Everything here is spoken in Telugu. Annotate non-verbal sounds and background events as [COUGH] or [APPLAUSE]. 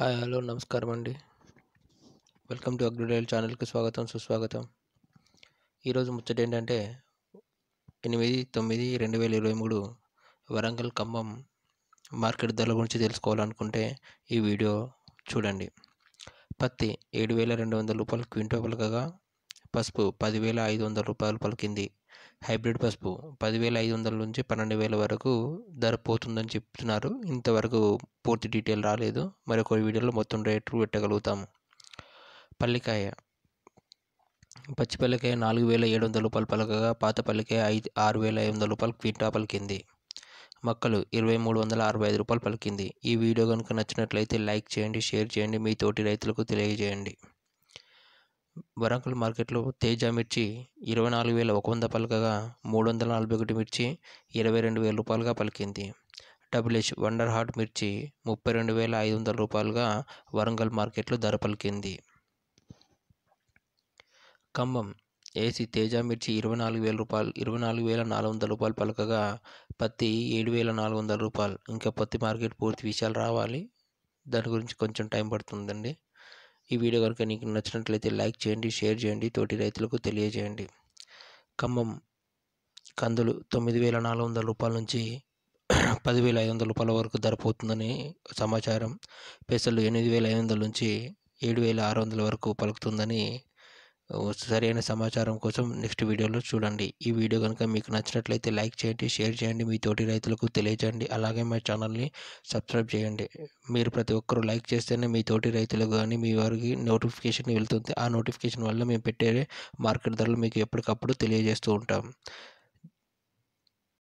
హాయ్ హలో నమస్కారం అండి వెల్కమ్ టు అగ్రిడైల్ ఛానల్కి స్వాగతం సుస్వాగతం ఈరోజు ముచ్చట ఏంటంటే ఎనిమిది తొమ్మిది రెండు వేల ఇరవై మూడు వరంగల్ ఖమ్మం మార్కెట్ ధరల గురించి తెలుసుకోవాలనుకుంటే ఈ వీడియో చూడండి పత్తి ఏడు వేల రెండు వందల రూపాయలు క్వింటో కాగా పసుపు పదివేల ఐదు వందల రూపాయలు పలికింది హైబ్రిడ్ పసుపు పదివేల ఐదు వందల నుంచి పన్నెండు వేల వరకు ధర పోతుందని చెప్తున్నారు ఇంతవరకు పూర్తి డీటెయిల్ రాలేదు మరొక వీడియోలో మొత్తం రేట్లు పెట్టగలుగుతాము పల్లికాయ పచ్చి పల్లికాయ నాలుగు వేల ఏడు వందల రూపాయలు పలకగా పాత పల్లికాయ ఐదు ఆరు వేల ఐదు వందల రూపాయలు క్వింటా పలికింది మొక్కలు ఇరవై మూడు వందల అరవై ఐదు రూపాయలు పలికింది ఈ వీడియో కనుక నచ్చినట్లయితే లైక్ చేయండి షేర్ చేయండి మీ తోటి రైతులకు తెలియజేయండి వరంగల్ మార్కెట్లో తేజ మిర్చి ఇరవై నాలుగు వేల ఒక వంద పలకగా మూడు వందల నలభై ఒకటి మిర్చి ఇరవై రెండు వేల రూపాయలుగా పలికింది డబ్ల్యూహెచ్ వండర్ హార్ట్ మిర్చి ముప్పై రెండు వేల ఐదు వందల రూపాయలుగా వరంగల్ మార్కెట్లో ధర పలికింది ఖమ్మం ఏసీ తేజ మిర్చి ఇరవై నాలుగు వేల రూపాయలు ఇరవై నాలుగు వేల నాలుగు వందల రూపాయలు పలకగా పత్తి ఏడు వేల నాలుగు వందల రూపాయలు ఇంకా పత్తి మార్కెట్ పూర్తి విషయాలు రావాలి దాని గురించి కొంచెం టైం పడుతుందండి ఈ వీడియో కనుక నీకు నచ్చినట్లయితే లైక్ చేయండి షేర్ చేయండి తోటి రైతులకు తెలియజేయండి ఖమ్మం కందులు తొమ్మిది వేల నాలుగు వందల రూపాయల నుంచి [CLEARS THROAT] పదివేల ఐదు వందల రూపాయల వరకు ధర పోతుందని సమాచారం పెసలు ఎనిమిది వేల ఐదు వందల నుంచి ఏడు వేల ఆరు వందల వరకు పలుకుతుందని సరైన సమాచారం కోసం నెక్స్ట్ వీడియోలో చూడండి ఈ వీడియో కనుక మీకు నచ్చినట్లయితే లైక్ చేయండి షేర్ చేయండి మీ తోటి రైతులకు తెలియజేయండి అలాగే మా ఛానల్ని సబ్స్క్రైబ్ చేయండి మీరు ప్రతి ఒక్కరూ లైక్ చేస్తేనే మీ తోటి రైతులకు కానీ మీ వారికి నోటిఫికేషన్ వెళ్తుంది ఆ నోటిఫికేషన్ వల్ల మేము పెట్టే మార్కెట్ ధరలు మీకు ఎప్పటికప్పుడు తెలియజేస్తూ ఉంటాం